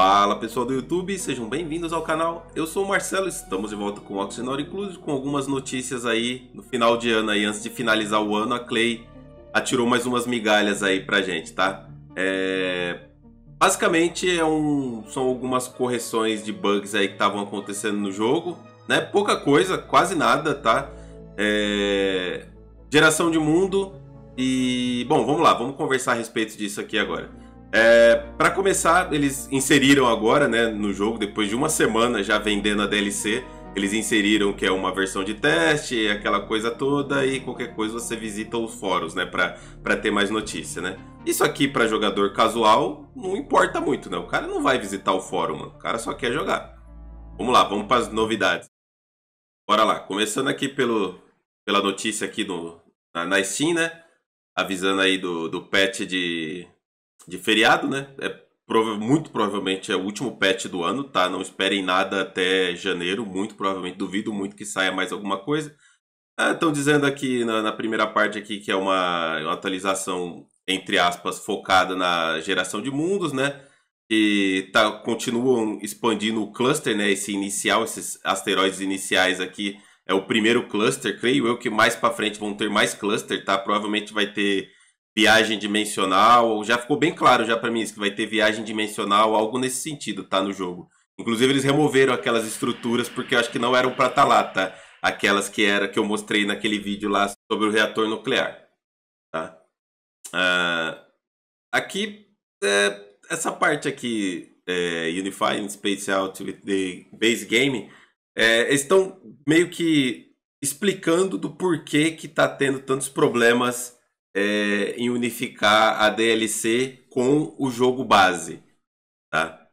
Fala pessoal do YouTube, sejam bem-vindos ao canal. Eu sou o Marcelo, estamos de volta com o Oxenor inclusive com algumas notícias aí no final de ano aí, antes de finalizar o ano, a Clay atirou mais umas migalhas aí pra gente, tá? É... Basicamente é um... são algumas correções de bugs aí que estavam acontecendo no jogo, né? Pouca coisa, quase nada, tá? É... Geração de mundo e... Bom, vamos lá, vamos conversar a respeito disso aqui agora. É, para começar, eles inseriram agora, né, no jogo, depois de uma semana já vendendo a DLC, eles inseriram que é uma versão de teste, aquela coisa toda, e qualquer coisa você visita os fóruns, né, para ter mais notícia, né. Isso aqui para jogador casual não importa muito, né, o cara não vai visitar o fórum, mano. o cara só quer jogar. Vamos lá, vamos para as novidades. Bora lá, começando aqui pelo, pela notícia aqui no, na, na Steam, né, avisando aí do, do patch de de feriado, né? É, prova muito provavelmente é o último patch do ano, tá? Não esperem nada até janeiro, muito provavelmente, duvido muito que saia mais alguma coisa. Estão ah, dizendo aqui na, na, primeira parte aqui que é uma, uma atualização, entre aspas, focada na geração de mundos, né? E tá, continuam expandindo o cluster, né? Esse inicial, esses asteroides iniciais aqui é o primeiro cluster, creio eu que mais para frente vão ter mais cluster, tá? Provavelmente vai ter viagem dimensional. Já ficou bem claro já para mim isso, que vai ter viagem dimensional, algo nesse sentido tá no jogo. Inclusive eles removeram aquelas estruturas porque eu acho que não eram para estar tá lá, tá? Aquelas que era que eu mostrei naquele vídeo lá sobre o reator nuclear, tá? Uh, aqui é, essa parte aqui é, Unifying Space Out the Base Game, é, estão meio que explicando do porquê que está tendo tantos problemas é, em unificar a DLC com o jogo base, tá?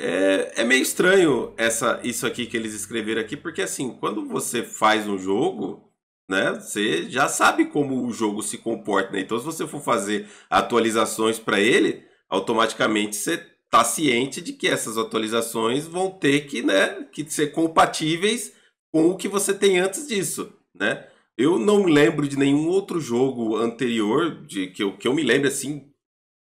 É, é, meio estranho essa, isso aqui que eles escreveram aqui, porque assim, quando você faz um jogo, né, você já sabe como o jogo se comporta, né? Então, se você for fazer atualizações para ele, automaticamente você tá ciente de que essas atualizações vão ter que, né, que ser compatíveis com o que você tem antes disso, né? Eu não lembro de nenhum outro jogo anterior, de que eu, que eu me lembro assim,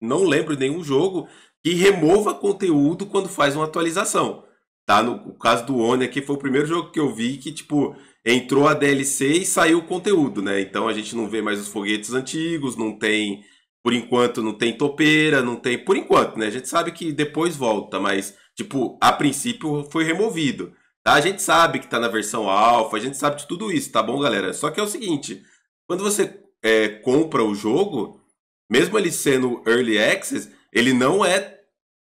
não lembro de nenhum jogo que remova conteúdo quando faz uma atualização. Tá? No, caso do Oni aqui foi o primeiro jogo que eu vi que, tipo, entrou a DLC e saiu o conteúdo, né? Então a gente não vê mais os foguetes antigos, não tem. Por enquanto não tem topeira, não tem. Por enquanto, né? A gente sabe que depois volta, mas, tipo, a princípio foi removido. Tá? A gente sabe que está na versão alfa, a gente sabe de tudo isso, tá bom, galera? Só que é o seguinte, quando você é, compra o jogo, mesmo ele sendo Early Access, ele não é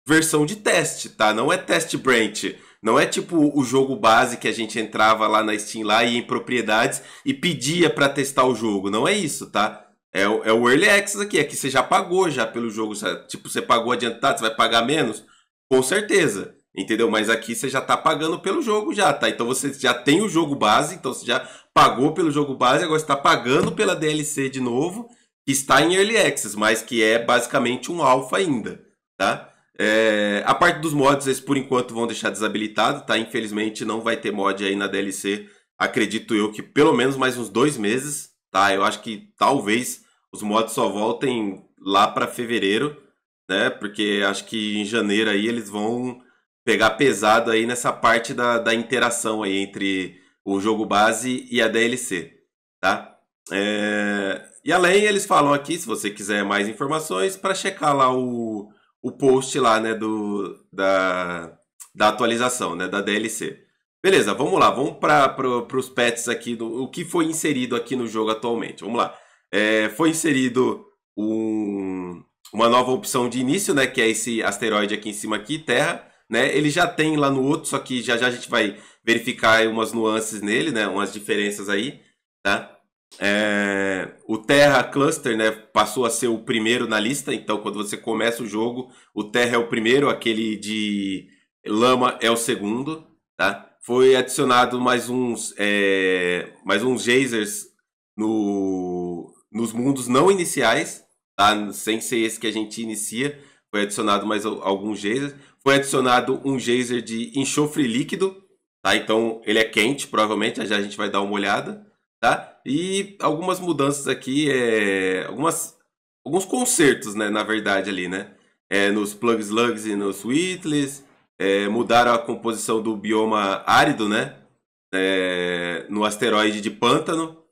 versão de teste, tá? Não é test branch. Não é tipo o jogo base que a gente entrava lá na Steam lá e em propriedades e pedia para testar o jogo. Não é isso, tá? É, é o Early Access aqui. Aqui é você já pagou já pelo jogo. Tipo, você pagou adiantado, você vai pagar menos? Com certeza. Entendeu? Mas aqui você já tá pagando pelo jogo já, tá? Então você já tem o jogo base, então você já pagou pelo jogo base, agora está pagando pela DLC de novo, que está em Early Access, mas que é basicamente um alfa ainda, tá? É, a parte dos mods, eles por enquanto vão deixar desabilitado, tá? Infelizmente não vai ter mod aí na DLC, acredito eu que pelo menos mais uns dois meses, tá? Eu acho que talvez os mods só voltem lá para fevereiro, né? Porque acho que em janeiro aí eles vão pegar pesado aí nessa parte da, da interação aí entre o jogo base e a DLC, tá? É... E além, eles falam aqui, se você quiser mais informações, para checar lá o, o post lá, né, do, da, da atualização, né, da DLC. Beleza, vamos lá, vamos para pro, os pets aqui, do, o que foi inserido aqui no jogo atualmente. Vamos lá. É, foi inserido um, uma nova opção de início, né, que é esse asteroide aqui em cima aqui, Terra, né? Ele já tem lá no outro, só que já já a gente vai verificar umas nuances nele, né? Umas diferenças aí, tá? É... o Terra Cluster né, passou a ser o primeiro na lista, então quando você começa o jogo, o Terra é o primeiro, aquele de Lama é o segundo. Tá? Foi adicionado mais uns, é... mais uns geysers no, nos mundos não iniciais, tá? sem ser esse que a gente inicia, foi adicionado mais alguns geysers. Foi adicionado um geyser de enxofre líquido, tá? Então ele é quente, provavelmente, já a gente vai dar uma olhada, tá? E algumas mudanças aqui, é... algumas... alguns consertos, né, na verdade, ali, né? É, nos plug slugs e nos wheatles, é, mudaram a composição do bioma árido, né? É, no asteroide de pântano,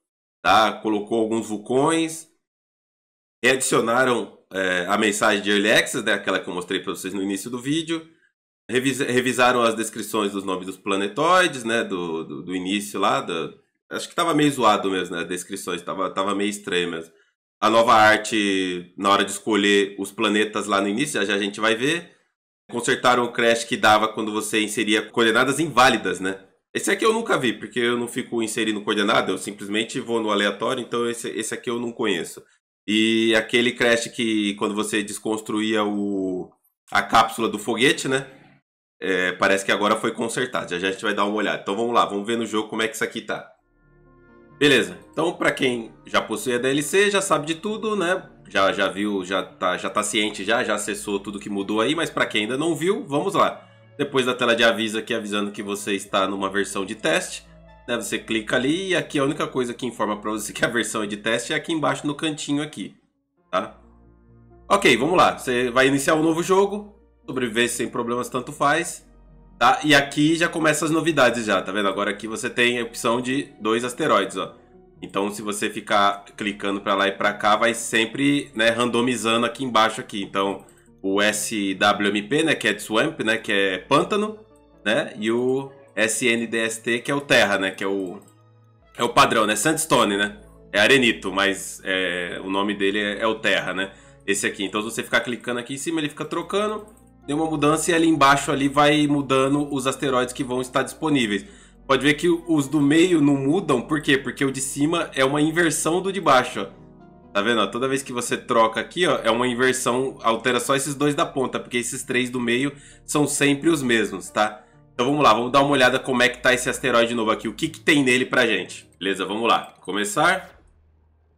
tá? Colocou alguns vulcões, adicionaram é, a mensagem de Early Access, né, aquela que eu mostrei para vocês no início do vídeo. Revis, revisaram as descrições dos nomes dos planetoides, né, do, do, do início lá. Do, acho que estava meio zoado mesmo, né, as descrições, estava tava meio estranho mesmo. A nova arte, na hora de escolher os planetas lá no início, já, já a gente vai ver. Consertaram o crash que dava quando você inseria coordenadas inválidas, né? Esse aqui eu nunca vi, porque eu não fico inserindo coordenada, eu simplesmente vou no aleatório, então esse, esse aqui eu não conheço. E aquele crash que quando você desconstruía o, a cápsula do foguete, né? É, parece que agora foi consertado. Já, já a gente vai dar uma olhada. Então vamos lá, vamos ver no jogo como é que isso aqui tá. Beleza. Então para quem já possui a DLC, já sabe de tudo, né? Já, já viu, já tá, já tá ciente já, já acessou tudo que mudou aí, mas para quem ainda não viu, vamos lá. Depois da tela de aviso aqui avisando que você está numa versão de teste, né? Você clica ali e aqui a única coisa que informa para você que a versão é de teste é aqui embaixo no cantinho aqui, tá? Ok, vamos lá. Você vai iniciar um novo jogo, sobreviver sem problemas tanto faz, tá? E aqui já começa as novidades já, tá vendo? Agora aqui você tem a opção de dois asteroides, ó. Então, se você ficar clicando para lá e para cá, vai sempre né, randomizando aqui embaixo aqui. Então, o SWMP, né, que é de Swamp, né, que é pântano, né, e o SNDST, que é o Terra, né? Que é o, é o padrão, né? Sandstone, né? É arenito, mas é, o nome dele é, é, o Terra, né? Esse aqui. Então, se você ficar clicando aqui em cima, ele fica trocando, deu uma mudança e ali embaixo ali vai mudando os asteroides que vão estar disponíveis. Pode ver que os do meio não mudam, por quê? Porque o de cima é uma inversão do de baixo, ó. Tá vendo? toda vez que você troca aqui, ó, é uma inversão, altera só esses dois da ponta, porque esses três do meio são sempre os mesmos, tá? Então vamos lá, vamos dar uma olhada como é que tá esse asteroide novo aqui, o que que tem nele pra gente. Beleza, vamos lá. Começar.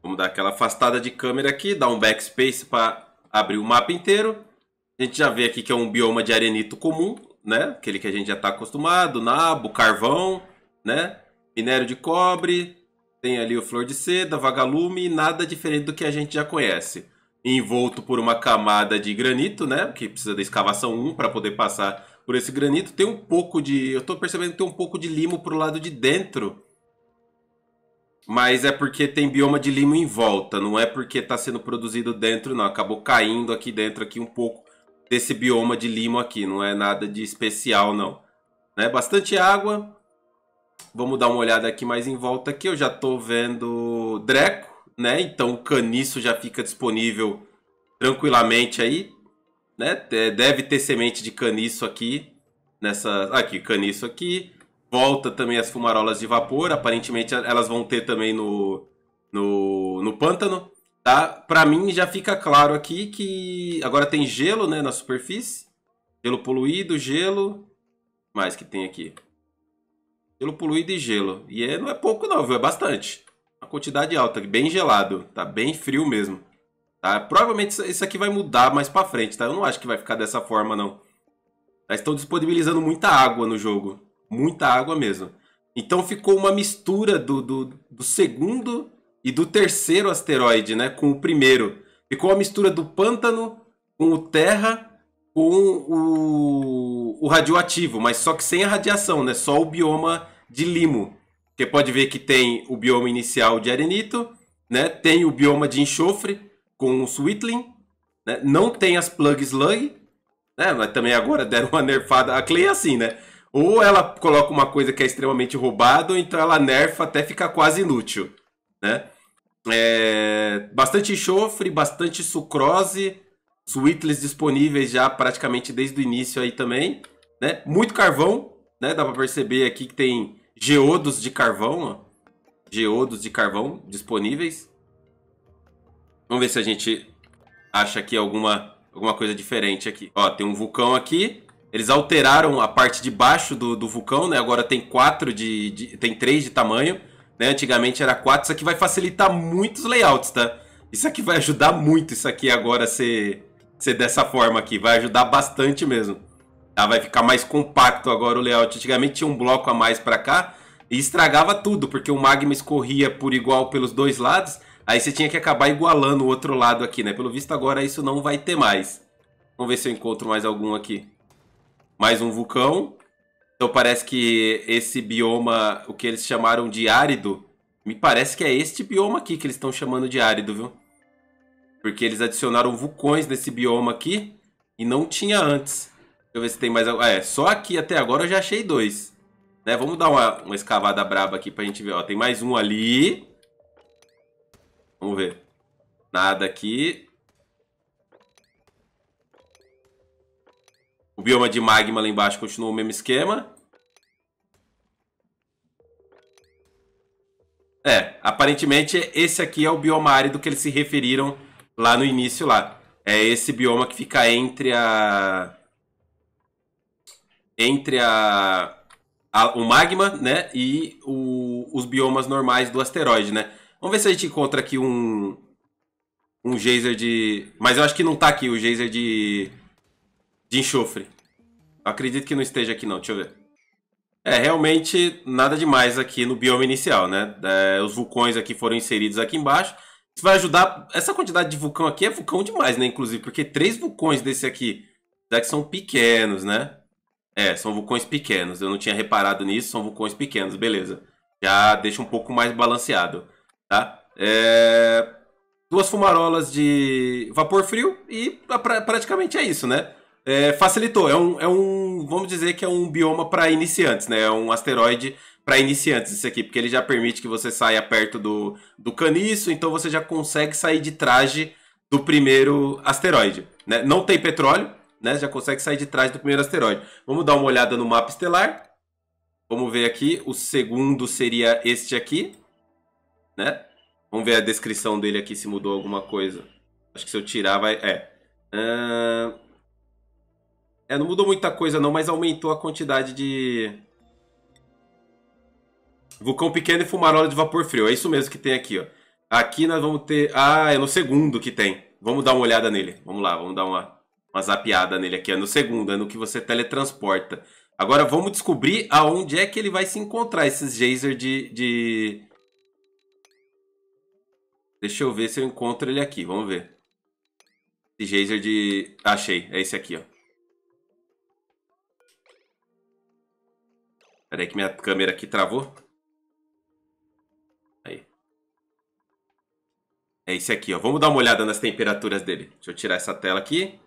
Vamos dar aquela afastada de câmera aqui, dar um backspace para abrir o mapa inteiro. A gente já vê aqui que é um bioma de arenito comum, né? Aquele que a gente já está acostumado, nabo, carvão, né? Minério de cobre, tem ali o flor de seda, vagalume, nada diferente do que a gente já conhece. Envolto por uma camada de granito, né? Que precisa da escavação 1 para poder passar por esse granito. Tem um pouco de... Eu tô percebendo que tem um pouco de limo pro lado de dentro. Mas é porque tem bioma de limo em volta. Não é porque tá sendo produzido dentro, não. Acabou caindo aqui dentro aqui um pouco desse bioma de limo aqui. Não é nada de especial, não. Né? Bastante água. Vamos dar uma olhada aqui mais em volta aqui. Eu já estou vendo Dreco, né? Então o caniço já fica disponível tranquilamente aí né? Deve ter semente de caniço aqui. Nessa. Aqui, ah, caniço aqui. Volta também as fumarolas de vapor. Aparentemente elas vão ter também no, no, no pântano. Tá? para mim já fica claro aqui que agora tem gelo né, na superfície. Gelo poluído, gelo. mais que tem aqui? Gelo poluído e gelo. E é, não é pouco não, viu? É bastante. Uma quantidade alta, bem gelado. Tá bem frio mesmo. Tá? Provavelmente isso aqui vai mudar mais pra frente, tá? Eu não acho que vai ficar dessa forma, não. estão disponibilizando muita água no jogo. Muita água mesmo. Então ficou uma mistura do, do, do segundo e do terceiro asteroide, né? Com o primeiro. Ficou a mistura do pântano com o terra com o, o radioativo, mas só que sem a radiação, né? Só o bioma de limo. Você pode ver que tem o bioma inicial de arenito, né? Tem o bioma de enxofre, com o Sweetling. Né? Não tem as Plug Slug, né? mas também agora deram uma nerfada. A Clay é assim, né? Ou ela coloca uma coisa que é extremamente roubada, ou então ela nerfa até ficar quase inútil. Né? É... Bastante enxofre, bastante sucrose, sweetless disponíveis já praticamente desde o início aí também. Né? Muito carvão, né? dá para perceber aqui que tem geodos de carvão, ó. geodos de carvão disponíveis. Vamos ver se a gente acha aqui alguma, alguma coisa diferente aqui. Ó, tem um vulcão aqui. Eles alteraram a parte de baixo do, do vulcão, né? Agora tem quatro de, de tem três de tamanho, né? Antigamente era quatro. Isso aqui vai facilitar muitos layouts, tá? Isso aqui vai ajudar muito isso aqui agora ser ser dessa forma aqui, vai ajudar bastante mesmo. Tá? Vai ficar mais compacto agora o layout. Antigamente tinha um bloco a mais para cá e estragava tudo, porque o magma escorria por igual pelos dois lados Aí você tinha que acabar igualando o outro lado aqui, né? Pelo visto agora isso não vai ter mais. Vamos ver se eu encontro mais algum aqui. Mais um vulcão. Então parece que esse bioma, o que eles chamaram de árido, me parece que é este bioma aqui que eles estão chamando de árido, viu? Porque eles adicionaram vulcões nesse bioma aqui e não tinha antes. Deixa eu ver se tem mais... Ah, é, só aqui até agora eu já achei dois. Né? Vamos dar uma, uma escavada braba aqui pra gente ver. Ó, tem mais um ali. Vamos ver. Nada aqui. O bioma de magma lá embaixo continua o mesmo esquema. É, aparentemente esse aqui é o bioma árido que eles se referiram lá no início lá. É esse bioma que fica entre a... Entre a... a o magma, né? E o, os biomas normais do asteroide, né? Vamos ver se a gente encontra aqui um... Um geyser de... Mas eu acho que não tá aqui o geyser de... De enxofre. acredito que não esteja aqui não, deixa eu ver. É, realmente nada demais aqui no bioma inicial, né? É, os vulcões aqui foram inseridos aqui embaixo. Isso vai ajudar... Essa quantidade de vulcão aqui é vulcão demais, né? Inclusive, porque três vulcões desse aqui... Apesar que são pequenos, né? É, são vulcões pequenos. Eu não tinha reparado nisso, são vulcões pequenos, beleza. Já deixa um pouco mais balanceado. Tá? É... Duas fumarolas de vapor frio e pra, praticamente é isso, né? É, facilitou. É um, é um, vamos dizer que é um bioma para iniciantes, né? É um asteroide para iniciantes esse aqui, porque ele já permite que você saia perto do, do caniço, então você já consegue sair de traje do primeiro asteroide. Né? Não tem petróleo, né? Já consegue sair de trás do primeiro asteroide. Vamos dar uma olhada no mapa estelar. Vamos ver aqui. O segundo seria este aqui né? Vamos ver a descrição dele aqui se mudou alguma coisa. Acho que se eu tirar vai. É. Uh... É, não mudou muita coisa não, mas aumentou a quantidade de. Vulcão pequeno e fumarola de vapor frio. É isso mesmo que tem aqui, ó. Aqui nós vamos ter. Ah, é no segundo que tem. Vamos dar uma olhada nele. Vamos lá, vamos dar uma, uma zapiada nele aqui. É no segundo, é no que você teletransporta. Agora vamos descobrir aonde é que ele vai se encontrar esses geysers de, de Deixa eu ver se eu encontro ele aqui, vamos ver. Esse geyser de... Ah, achei, é esse aqui, ó. Peraí que minha câmera aqui travou. Aí. É esse aqui, ó. Vamos dar uma olhada nas temperaturas dele. Deixa eu tirar essa tela aqui.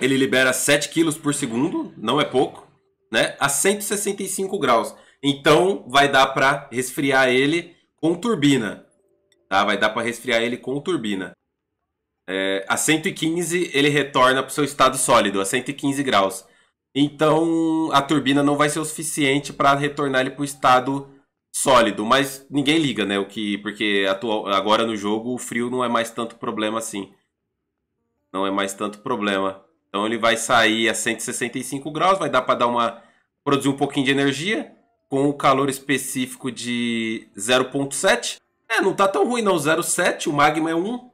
Ele libera 7 kg por segundo, não é pouco, né? A 165 graus. Então vai dar para resfriar ele com turbina. Tá? Vai dar para resfriar ele com turbina. É, a 115 ele retorna para o seu estado sólido, a 115 graus. Então a turbina não vai ser o suficiente para retornar ele para o estado sólido, mas ninguém liga, né? O que porque atual, agora no jogo o frio não é mais tanto problema assim. Não é mais tanto problema. Então ele vai sair a 165 graus, vai dar para dar uma produzir um pouquinho de energia com o um calor específico de 0.7 é, não tá tão ruim não. 0,7, o Magma é 1.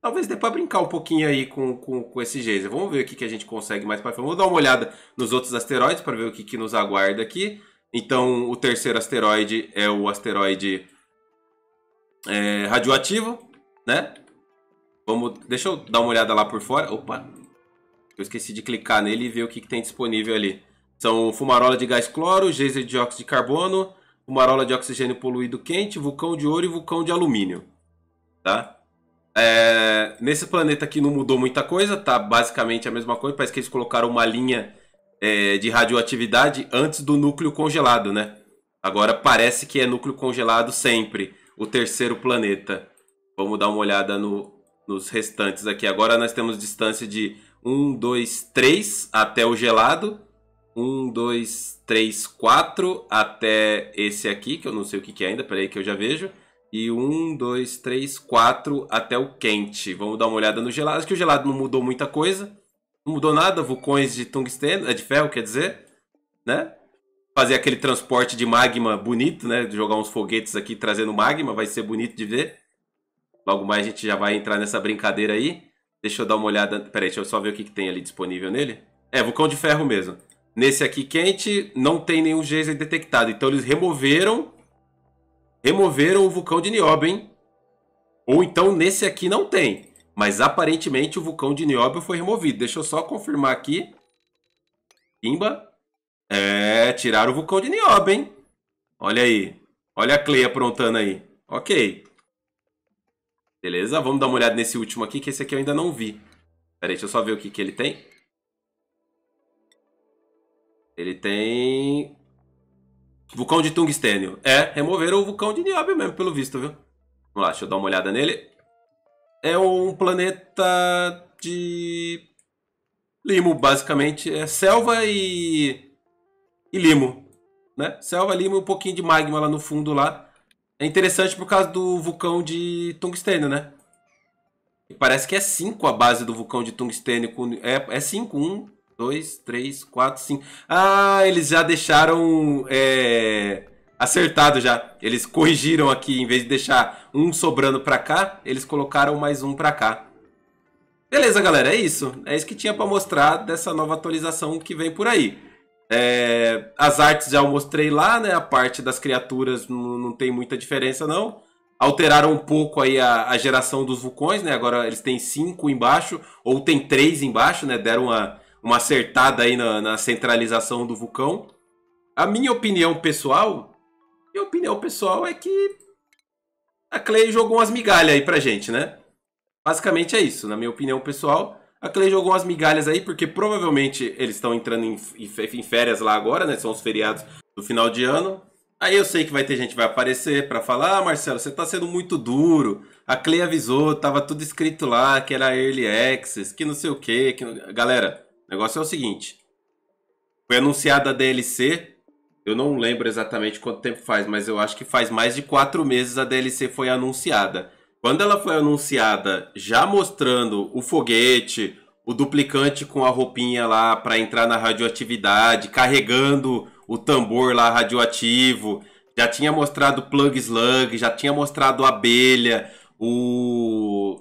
Talvez dê pra brincar um pouquinho aí com, com, com esse geyser. Vamos ver o que, que a gente consegue mais pra frente. Vou dar uma olhada nos outros asteroides para ver o que, que nos aguarda aqui. Então, o terceiro asteroide é o asteroide é, radioativo, né? Vamos, deixa eu dar uma olhada lá por fora. Opa, eu esqueci de clicar nele e ver o que, que tem disponível ali. São fumarola de gás cloro, geyser de dióxido de carbono, fumarola de oxigênio poluído quente, vulcão de ouro e vulcão de alumínio. Tá? É, nesse planeta aqui não mudou muita coisa, tá basicamente a mesma coisa. Parece que eles colocaram uma linha é, de radioatividade antes do núcleo congelado, né? Agora parece que é núcleo congelado sempre, o terceiro planeta. Vamos dar uma olhada no, nos restantes aqui. Agora nós temos distância de 1, 2, 3 até o gelado um, dois, três, quatro até esse aqui, que eu não sei o que, que é ainda, peraí que eu já vejo. E um, dois, três, quatro até o quente. Vamos dar uma olhada no gelado. Acho que o gelado não mudou muita coisa. Não mudou nada, vulcões de tungsteno, é de ferro, quer dizer, né? Fazer aquele transporte de magma bonito, né? Jogar uns foguetes aqui trazendo magma, vai ser bonito de ver. Logo mais a gente já vai entrar nessa brincadeira aí. Deixa eu dar uma olhada. Peraí, deixa eu só ver o que, que tem ali disponível nele. É, vulcão de ferro mesmo. Nesse aqui quente, não tem nenhum geyser detectado. Então eles removeram. Removeram o vulcão de Nióbio, hein? Ou então nesse aqui não tem. Mas aparentemente o vulcão de Nióbio foi removido. Deixa eu só confirmar aqui. Kimba. É, tiraram o vulcão de Nióbio, hein? Olha aí. Olha a Clay aprontando aí. Ok. Beleza, vamos dar uma olhada nesse último aqui, que esse aqui eu ainda não vi. Peraí, deixa eu só ver o que, que ele tem. Ele tem. Vulcão de tungstênio. É, removeram o vulcão de Niobe mesmo, pelo visto, viu? Vamos lá, deixa eu dar uma olhada nele. É um planeta de. Limo, basicamente. É selva e. e limo. Né? Selva, limo e um pouquinho de magma lá no fundo lá. É interessante por causa do vulcão de tungstênio, né? E parece que é 5 a base do vulcão de tungstênio. É 5, é 1, dois, três, quatro, cinco. Ah, eles já deixaram é, acertado já. Eles corrigiram aqui, em vez de deixar um sobrando para cá, eles colocaram mais um para cá. Beleza, galera, é isso. É isso que tinha para mostrar dessa nova atualização que vem por aí. É, as artes já eu mostrei lá, né? A parte das criaturas não, não tem muita diferença, não. Alteraram um pouco aí a, a, geração dos vulcões, né? Agora eles têm cinco embaixo, ou tem três embaixo, né? Deram uma uma acertada aí na, na centralização do vulcão. A minha opinião pessoal, minha opinião pessoal é que a Clay jogou umas migalhas aí pra gente, né? Basicamente é isso, na minha opinião pessoal. A Clay jogou umas migalhas aí, porque provavelmente eles estão entrando em, em, férias lá agora, né? São os feriados do final de ano. Aí eu sei que vai ter gente que vai aparecer para falar: ah, Marcelo, você tá sendo muito duro. A Clay avisou, tava tudo escrito lá que era early access, que não sei o quê. Que... Galera, o negócio é o seguinte. Foi anunciada a DLC. Eu não lembro exatamente quanto tempo faz, mas eu acho que faz mais de quatro meses a DLC foi anunciada. Quando ela foi anunciada, já mostrando o foguete, o duplicante com a roupinha lá para entrar na radioatividade, carregando o tambor lá radioativo, já tinha mostrado o plug slug, já tinha mostrado a abelha, o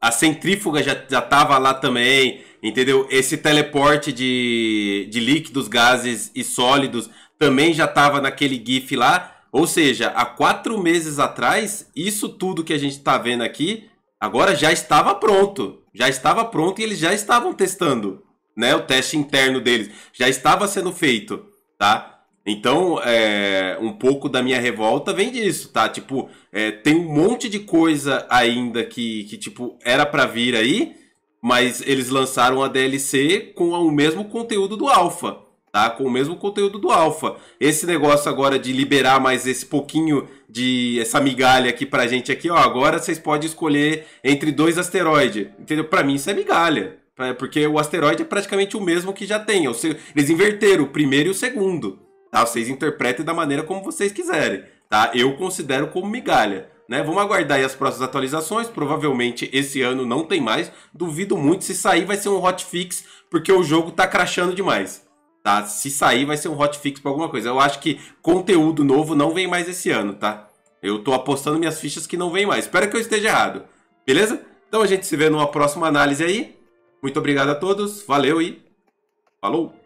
a centrífuga já já lá também. Entendeu? Esse teleporte de, de líquidos, gases e sólidos também já estava naquele GIF lá. Ou seja, há quatro meses atrás, isso tudo que a gente está vendo aqui, agora já estava pronto. Já estava pronto e eles já estavam testando. Né? O teste interno deles já estava sendo feito, tá? Então, é, um pouco da minha revolta vem disso, tá? Tipo, é, tem um monte de coisa ainda que, que tipo, era para vir aí, mas eles lançaram a DLC com o mesmo conteúdo do Alpha, tá? Com o mesmo conteúdo do Alpha. Esse negócio agora de liberar mais esse pouquinho de essa migalha aqui pra gente aqui, ó, agora vocês podem escolher entre dois asteroides. Entendeu? Para mim isso é migalha. Porque o asteroide é praticamente o mesmo que já tem. É eles inverteram o primeiro e o segundo. Tá? Vocês interpretem da maneira como vocês quiserem. Tá? Eu considero como migalha. Né? Vamos aguardar as próximas atualizações. Provavelmente esse ano não tem mais. Duvido muito. Se sair, vai ser um hotfix, porque o jogo tá crashando demais. Tá? Se sair, vai ser um hotfix para alguma coisa. Eu acho que conteúdo novo não vem mais esse ano, tá? Eu tô apostando minhas fichas que não vem mais. Espero que eu esteja errado. Beleza? Então a gente se vê numa próxima análise aí. Muito obrigado a todos. Valeu e falou!